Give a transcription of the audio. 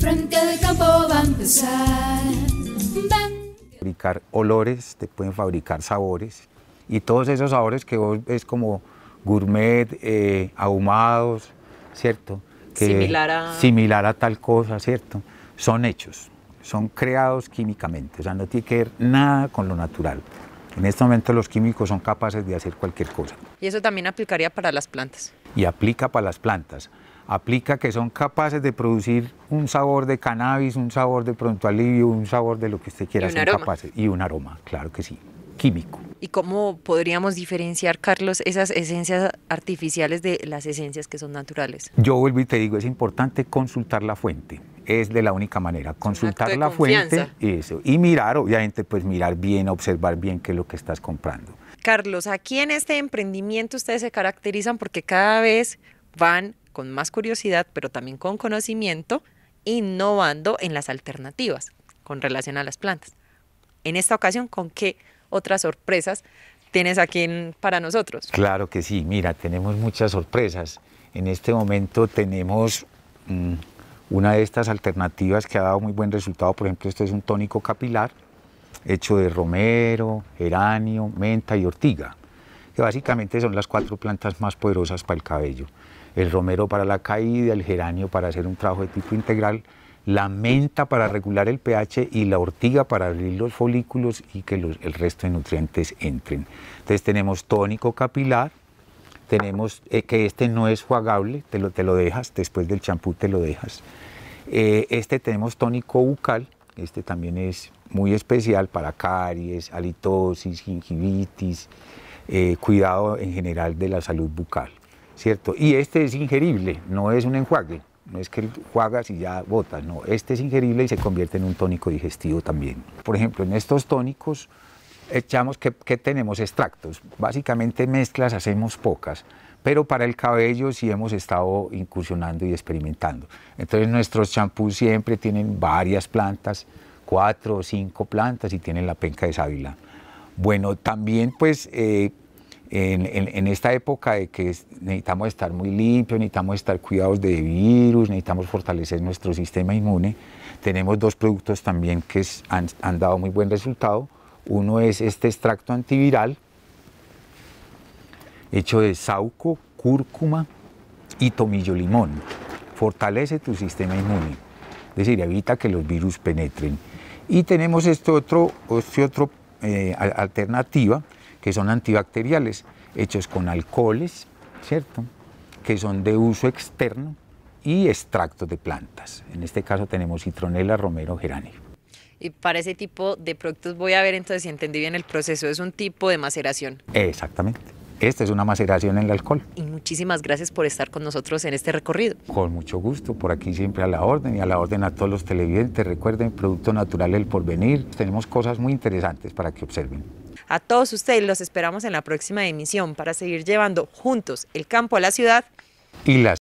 Frente de campo va a empezar. Fabricar olores, te pueden fabricar sabores y todos esos sabores que vos ves como gourmet, eh, ahumados, ¿cierto? Que, similar a... Similar a tal cosa, ¿cierto? Son hechos, son creados químicamente, o sea, no tiene que ver nada con lo natural. En este momento los químicos son capaces de hacer cualquier cosa. Y eso también aplicaría para las plantas. Y aplica para las plantas aplica que son capaces de producir un sabor de cannabis, un sabor de pronto alivio, un sabor de lo que usted quiera, son capaces. Y un aroma, claro que sí, químico. ¿Y cómo podríamos diferenciar, Carlos, esas esencias artificiales de las esencias que son naturales? Yo vuelvo y te digo, es importante consultar la fuente es de la única manera, consultar la fuente y eso, y mirar, obviamente, pues mirar bien, observar bien qué es lo que estás comprando. Carlos, aquí en este emprendimiento ustedes se caracterizan porque cada vez van con más curiosidad, pero también con conocimiento, innovando en las alternativas con relación a las plantas. En esta ocasión, ¿con qué otras sorpresas tienes aquí para nosotros? Claro que sí, mira, tenemos muchas sorpresas. En este momento tenemos mm, una de estas alternativas que ha dado muy buen resultado, por ejemplo, este es un tónico capilar hecho de romero, geranio, menta y ortiga que básicamente son las cuatro plantas más poderosas para el cabello. El romero para la caída, el geranio para hacer un trabajo de tipo integral, la menta para regular el pH y la ortiga para abrir los folículos y que el resto de nutrientes entren. Entonces tenemos tónico capilar, tenemos eh, que este no es jugable, te lo, dejas, después del champú te lo dejas. Eh, este tenemos tónico bucal, este también es muy especial para caries, halitosis, gingivitis, eh, cuidado en general de la salud bucal, ¿cierto? Y este es ingerible, no es un enjuague, no es que juagas y ya botas, no, este es ingerible y se convierte en un tónico digestivo también. Por ejemplo, en estos tónicos echamos, que, tenemos? Extractos, básicamente mezclas hacemos pocas, pero para el cabello sí hemos estado incursionando y experimentando. Entonces nuestros champús siempre tienen varias plantas, cuatro o cinco plantas y tienen la penca de sábila. Bueno, también pues eh, en, esta época de que necesitamos estar muy limpios, necesitamos estar cuidados de virus, necesitamos fortalecer nuestro sistema inmune, tenemos dos productos también que han, dado muy buen resultado. Uno es este extracto antiviral hecho de sauco, cúrcuma y tomillo limón. Fortalece tu sistema inmune, es decir, evita que los virus penetren. Y tenemos este otro, este otro eh, alternativa que son antibacteriales, hechos con alcoholes, ¿cierto? Que son de uso externo y extractos de plantas. En este caso tenemos citronela, romero, geranio. Y para ese tipo de productos voy a ver entonces si entendí bien el proceso, es un tipo de maceración. Exactamente. Esta es una maceración en el alcohol. Y muchísimas gracias por estar con nosotros en este recorrido. Con mucho gusto, por aquí siempre a la orden y a la orden a todos los televidentes. Recuerden, Producto Natural del Porvenir. Tenemos cosas muy interesantes para que observen. A todos ustedes los esperamos en la próxima emisión para seguir llevando juntos el campo a la ciudad y las